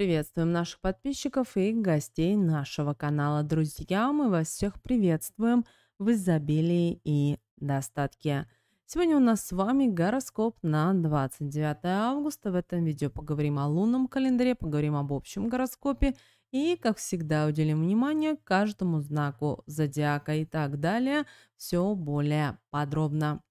Приветствуем наших подписчиков и гостей нашего канала. Друзья, мы вас всех приветствуем в изобилии и достатке. Сегодня у нас с вами гороскоп на 29 августа. В этом видео поговорим о лунном календаре, поговорим об общем гороскопе и, как всегда, уделим внимание каждому знаку зодиака и так далее. Все более подробно.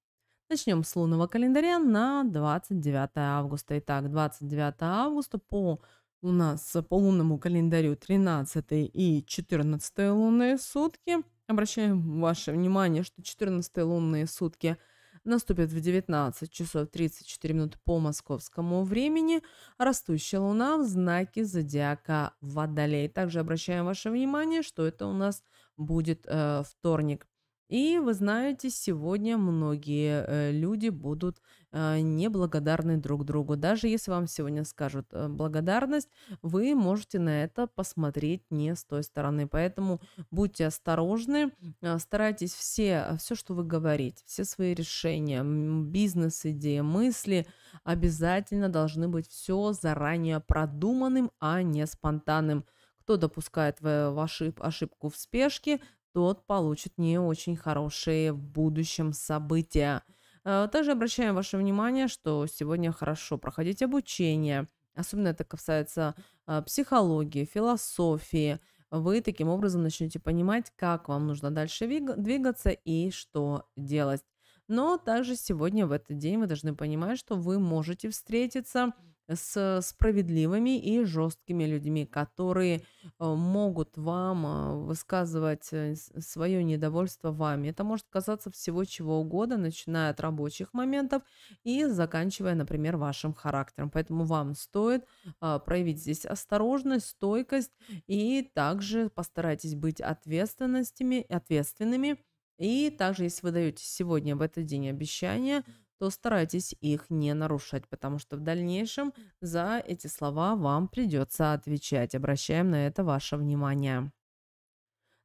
Начнем с лунного календаря на 29 августа. Итак, 29 августа по у нас по лунному календарю 13 и 14 лунные сутки. Обращаем ваше внимание, что 14 лунные сутки наступят в 19 часов 34 минут по московскому времени. Растущая луна в знаке зодиака Водолей. Также обращаем ваше внимание, что это у нас будет э, вторник. И вы знаете, сегодня многие э, люди будут э, неблагодарны друг другу. Даже если вам сегодня скажут э, благодарность, вы можете на это посмотреть не с той стороны. Поэтому будьте осторожны, старайтесь все, все, что вы говорите, все свои решения, бизнес, идеи, мысли, обязательно должны быть все заранее продуманным, а не спонтанным кто допускает вашу ошибку в спешке, тот получит не очень хорошие в будущем события. Э, также обращаем ваше внимание, что сегодня хорошо проходить обучение. Особенно это касается э, психологии, философии. Вы таким образом начнете понимать, как вам нужно дальше двигаться и что делать. Но также сегодня в этот день вы должны понимать, что вы можете встретиться с справедливыми и жесткими людьми, которые э, могут вам а, высказывать э, свое недовольство вами. Это может касаться всего чего угодно, начиная от рабочих моментов и заканчивая, например, вашим характером. Поэтому вам стоит а, проявить здесь осторожность, стойкость и также постарайтесь быть ответственностями, ответственными. И также, если вы даете сегодня в этот день обещание, то старайтесь их не нарушать, потому что в дальнейшем за эти слова вам придется отвечать. Обращаем на это ваше внимание.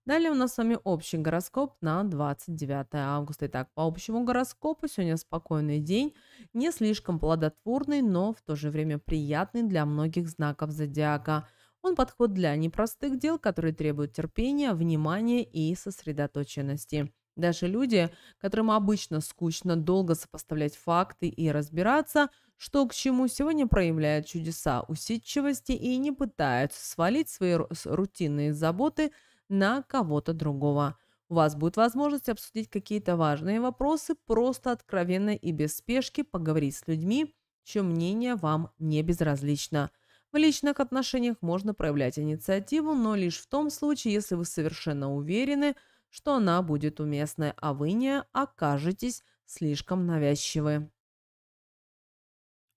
Далее у нас с вами общий гороскоп на 29 августа. Итак, по общему гороскопу сегодня спокойный день, не слишком плодотворный, но в то же время приятный для многих знаков зодиака. Он подходит для непростых дел, которые требуют терпения, внимания и сосредоточенности. Даже люди, которым обычно скучно долго сопоставлять факты и разбираться, что к чему сегодня проявляют чудеса усидчивости и не пытаются свалить свои рутинные заботы на кого-то другого. У вас будет возможность обсудить какие-то важные вопросы, просто откровенно и без спешки поговорить с людьми, чье мнение вам не безразлично. В личных отношениях можно проявлять инициативу, но лишь в том случае, если вы совершенно уверены – что она будет уместной, а вы не окажетесь слишком навязчивы.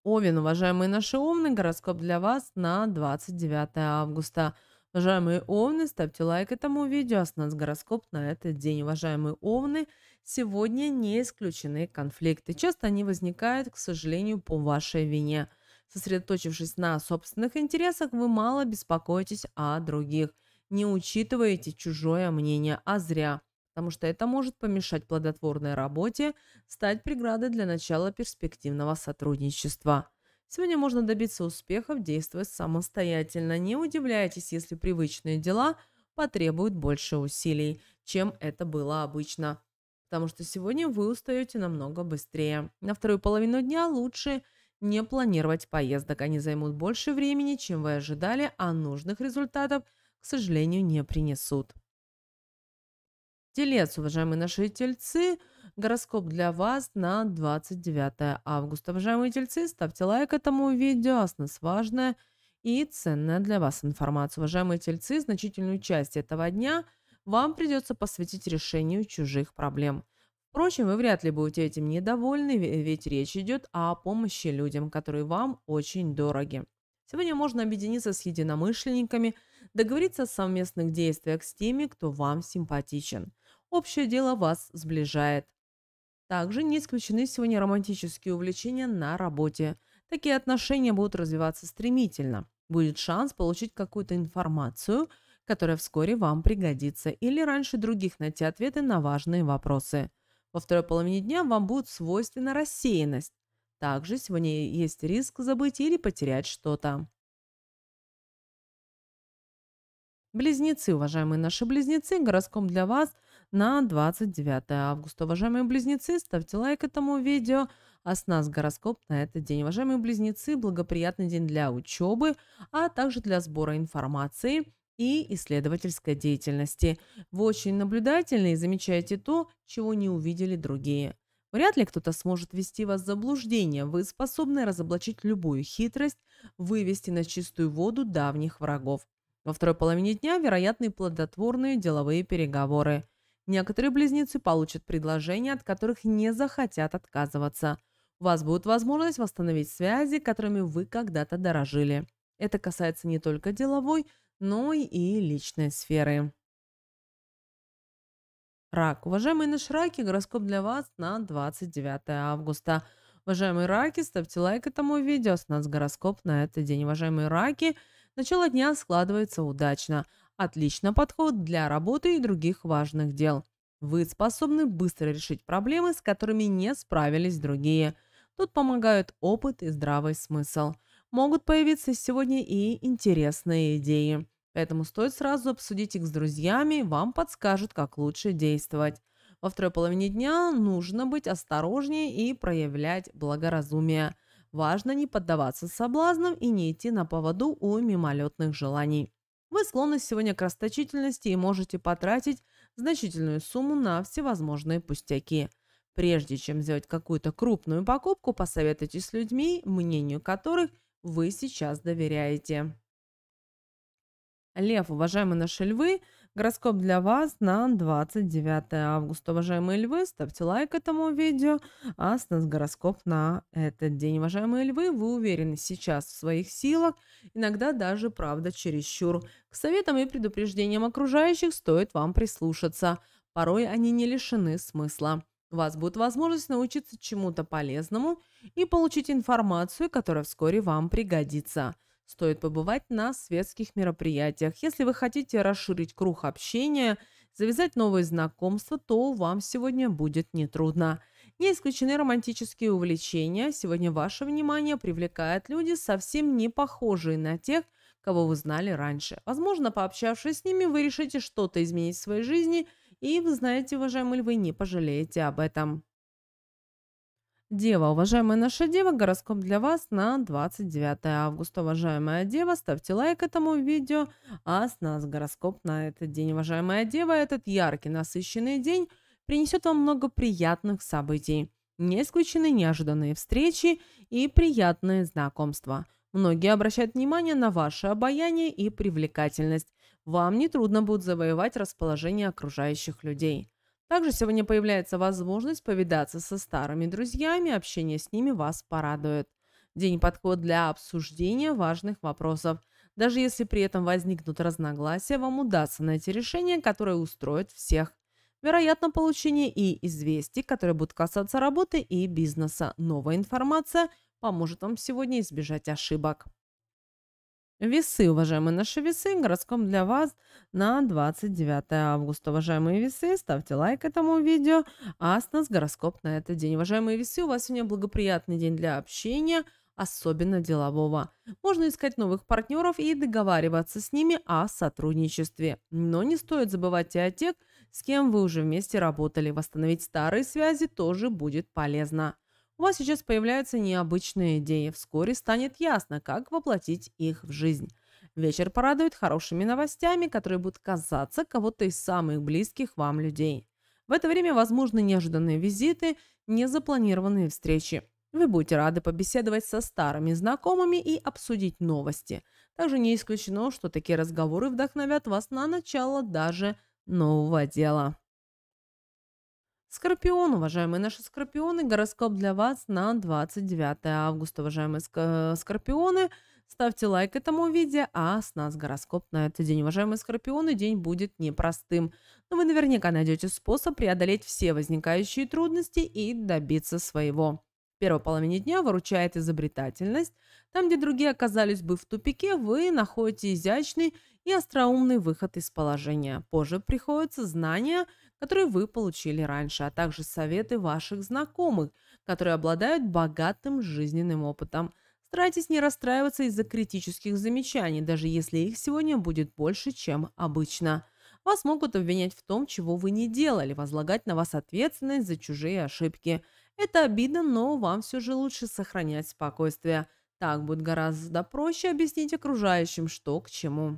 Овен, уважаемые наши овны, гороскоп для вас на 29 августа. Уважаемые овны, ставьте лайк этому видео, а с нас гороскоп на этот день. Уважаемые овны, сегодня не исключены конфликты. Часто они возникают, к сожалению, по вашей вине. Сосредоточившись на собственных интересах, вы мало беспокоитесь о других – не учитываете чужое мнение, а зря, потому что это может помешать плодотворной работе, стать преградой для начала перспективного сотрудничества. Сегодня можно добиться успехов, действуя самостоятельно. Не удивляйтесь, если привычные дела потребуют больше усилий, чем это было обычно. Потому что сегодня вы устаете намного быстрее. На вторую половину дня лучше не планировать поездок. Они займут больше времени, чем вы ожидали, а нужных результатов – сожалению, не принесут. Телец, уважаемые наши тельцы, гороскоп для вас на 29 августа. Уважаемые тельцы, ставьте лайк этому видео, а с нас важная и ценная для вас информация. Уважаемые тельцы, значительную часть этого дня вам придется посвятить решению чужих проблем. Впрочем, вы вряд ли будете этим недовольны, ведь речь идет о помощи людям, которые вам очень дороги. Сегодня можно объединиться с единомышленниками – договориться о совместных действиях с теми, кто вам симпатичен. Общее дело вас сближает. Также не исключены сегодня романтические увлечения на работе. Такие отношения будут развиваться стремительно. Будет шанс получить какую-то информацию, которая вскоре вам пригодится, или раньше других найти ответы на важные вопросы. Во второй половине дня вам будет свойственна рассеянность. Также сегодня есть риск забыть или потерять что-то. Близнецы, уважаемые наши близнецы, гороскоп для вас на 29 августа. Уважаемые близнецы, ставьте лайк этому видео, а с нас гороскоп на этот день. Уважаемые близнецы, благоприятный день для учебы, а также для сбора информации и исследовательской деятельности. Вы очень наблюдательны и замечаете то, чего не увидели другие. Вряд ли кто-то сможет вести вас в заблуждение. Вы способны разоблачить любую хитрость, вывести на чистую воду давних врагов. Во второй половине дня вероятны плодотворные деловые переговоры. Некоторые близнецы получат предложения, от которых не захотят отказываться. У вас будет возможность восстановить связи, которыми вы когда-то дорожили. Это касается не только деловой, но и личной сферы. Рак. Уважаемые наши раки, гороскоп для вас на 29 августа. Уважаемые раки, ставьте лайк этому видео. С нас гороскоп на этот день. Уважаемые раки – Начало дня складывается удачно. Отлично подход для работы и других важных дел. Вы способны быстро решить проблемы, с которыми не справились другие. Тут помогают опыт и здравый смысл. Могут появиться сегодня и интересные идеи. Поэтому стоит сразу обсудить их с друзьями, вам подскажут, как лучше действовать. Во второй половине дня нужно быть осторожнее и проявлять благоразумие. Важно не поддаваться соблазнам и не идти на поводу у мимолетных желаний. Вы склонны сегодня к расточительности и можете потратить значительную сумму на всевозможные пустяки. Прежде чем сделать какую-то крупную покупку, посоветуйтесь с людьми, мнению которых вы сейчас доверяете. Лев, уважаемые наши львы, Гороскоп для вас на 29 августа. Уважаемые львы, ставьте лайк этому видео, а с нас гороскоп на этот день. Уважаемые львы, вы уверены сейчас в своих силах, иногда даже, правда, чересчур. К советам и предупреждениям окружающих стоит вам прислушаться. Порой они не лишены смысла. У вас будет возможность научиться чему-то полезному и получить информацию, которая вскоре вам пригодится – Стоит побывать на светских мероприятиях. Если вы хотите расширить круг общения, завязать новые знакомства, то вам сегодня будет нетрудно. Не исключены романтические увлечения. Сегодня ваше внимание привлекают люди, совсем не похожие на тех, кого вы знали раньше. Возможно, пообщавшись с ними, вы решите что-то изменить в своей жизни, и вы знаете, уважаемые львы, не пожалеете об этом. Дева, уважаемая наша дева, гороскоп для вас на 29 августа. Уважаемая дева, ставьте лайк этому видео, а с нас гороскоп на этот день. Уважаемая дева, этот яркий, насыщенный день принесет вам много приятных событий. Не исключены неожиданные встречи и приятные знакомства. Многие обращают внимание на ваше обаяние и привлекательность. Вам нетрудно будет завоевать расположение окружающих людей. Также сегодня появляется возможность повидаться со старыми друзьями, общение с ними вас порадует. День подходит для обсуждения важных вопросов. Даже если при этом возникнут разногласия, вам удастся найти решение, которое устроит всех. Вероятно, получение и известий, которые будут касаться работы и бизнеса. Новая информация поможет вам сегодня избежать ошибок. Весы, уважаемые наши весы, гороскоп для вас на 29 августа. Уважаемые весы, ставьте лайк этому видео. А с нас гороскоп на этот день. Уважаемые весы, у вас сегодня благоприятный день для общения, особенно делового. Можно искать новых партнеров и договариваться с ними о сотрудничестве. Но не стоит забывать и о тех, с кем вы уже вместе работали. Восстановить старые связи тоже будет полезно. У вас сейчас появляются необычные идеи. Вскоре станет ясно, как воплотить их в жизнь. Вечер порадует хорошими новостями, которые будут казаться кого-то из самых близких вам людей. В это время возможны неожиданные визиты, незапланированные встречи. Вы будете рады побеседовать со старыми знакомыми и обсудить новости. Также не исключено, что такие разговоры вдохновят вас на начало даже нового дела. Скорпион, уважаемые наши скорпионы, гороскоп для вас на 29 августа, уважаемые э, скорпионы. Ставьте лайк этому видео, а с нас гороскоп на этот день. Уважаемые скорпионы, день будет непростым, но вы наверняка найдете способ преодолеть все возникающие трудности и добиться своего. Первая половина дня выручает изобретательность. Там, где другие оказались бы в тупике, вы находите изящный и остроумный выход из положения. Позже приходятся знания, которые вы получили раньше, а также советы ваших знакомых, которые обладают богатым жизненным опытом. Старайтесь не расстраиваться из-за критических замечаний, даже если их сегодня будет больше, чем обычно. Вас могут обвинять в том, чего вы не делали, возлагать на вас ответственность за чужие ошибки. Это обидно, но вам все же лучше сохранять спокойствие. Так будет гораздо проще объяснить окружающим, что к чему.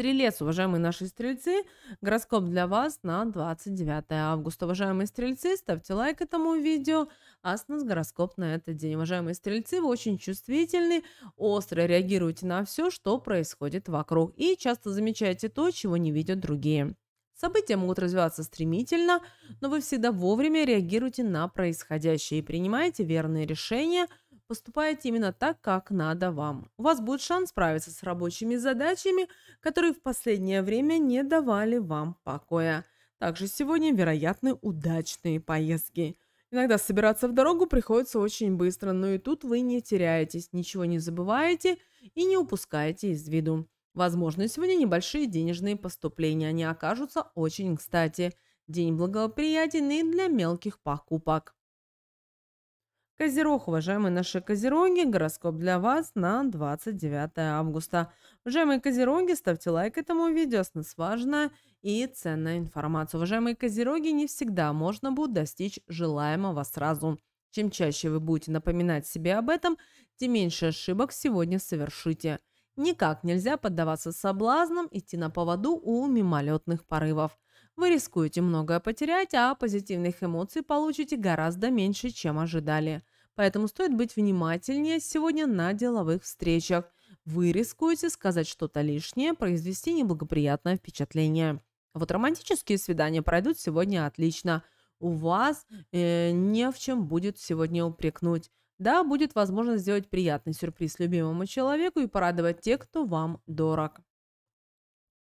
Стрелец, уважаемые наши стрельцы, гороскоп для вас на 29 августа. Уважаемые стрельцы, ставьте лайк этому видео. Аснас гороскоп на этот день. Уважаемые стрельцы, вы очень чувствительны, остро реагируете на все, что происходит вокруг и часто замечаете то, чего не видят другие. События могут развиваться стремительно, но вы всегда вовремя реагируете на происходящее и принимаете верные решения – Поступайте именно так, как надо вам. У вас будет шанс справиться с рабочими задачами, которые в последнее время не давали вам покоя. Также сегодня вероятны удачные поездки. Иногда собираться в дорогу приходится очень быстро, но и тут вы не теряетесь, ничего не забываете и не упускаете из виду. Возможно, сегодня небольшие денежные поступления, они окажутся очень кстати. День благоприятен и для мелких покупок. Козерог, уважаемые наши козероги, гороскоп для вас на 29 августа. Уважаемые козероги, ставьте лайк этому видео, с нас важная и ценная информация. Уважаемые козероги, не всегда можно будет достичь желаемого сразу. Чем чаще вы будете напоминать себе об этом, тем меньше ошибок сегодня совершите. Никак нельзя поддаваться соблазнам, идти на поводу у мимолетных порывов. Вы рискуете многое потерять, а позитивных эмоций получите гораздо меньше, чем ожидали поэтому стоит быть внимательнее сегодня на деловых встречах. Вы рискуете сказать что-то лишнее, произвести неблагоприятное впечатление. вот романтические свидания пройдут сегодня отлично. У вас э, не в чем будет сегодня упрекнуть. Да, будет возможность сделать приятный сюрприз любимому человеку и порадовать тех, кто вам дорог.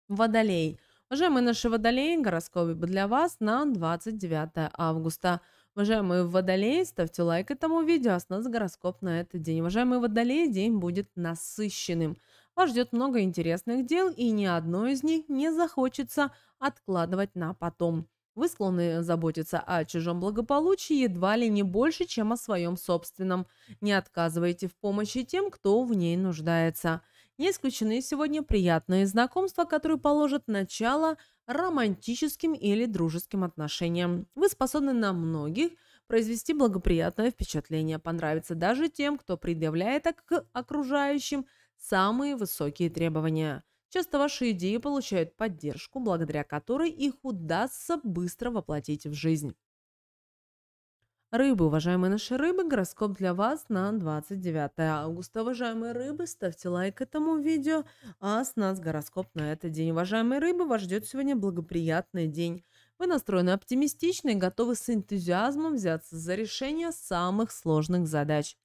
Водолей. Уважаемые наши водолеи, гороскопы для вас на 29 августа. Уважаемые водолеи, ставьте лайк этому видео, а с нас гороскоп на этот день. Уважаемые водолеи, день будет насыщенным. Вас ждет много интересных дел, и ни одно из них не захочется откладывать на потом. Вы склонны заботиться о чужом благополучии едва ли не больше, чем о своем собственном. Не отказывайте в помощи тем, кто в ней нуждается. Не исключены сегодня приятные знакомства, которые положат начало – романтическим или дружеским отношениям. Вы способны на многих произвести благоприятное впечатление, понравится даже тем, кто предъявляет к окружающим самые высокие требования. Часто ваши идеи получают поддержку, благодаря которой их удастся быстро воплотить в жизнь. Рыбы, уважаемые наши рыбы, гороскоп для вас на 29 августа. Уважаемые рыбы, ставьте лайк этому видео, а с нас гороскоп на этот день. Уважаемые рыбы, вас ждет сегодня благоприятный день. Вы настроены оптимистично и готовы с энтузиазмом взяться за решение самых сложных задач.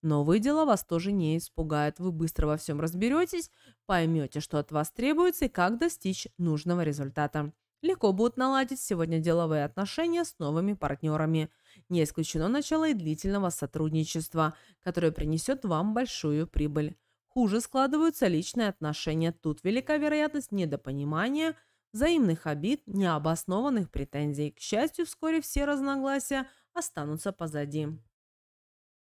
Новые дела вас тоже не испугают. Вы быстро во всем разберетесь, поймете, что от вас требуется и как достичь нужного результата. Легко будет наладить сегодня деловые отношения с новыми партнерами – не исключено начало и длительного сотрудничества, которое принесет вам большую прибыль. Хуже складываются личные отношения. Тут велика вероятность недопонимания, взаимных обид, необоснованных претензий. К счастью, вскоре все разногласия останутся позади.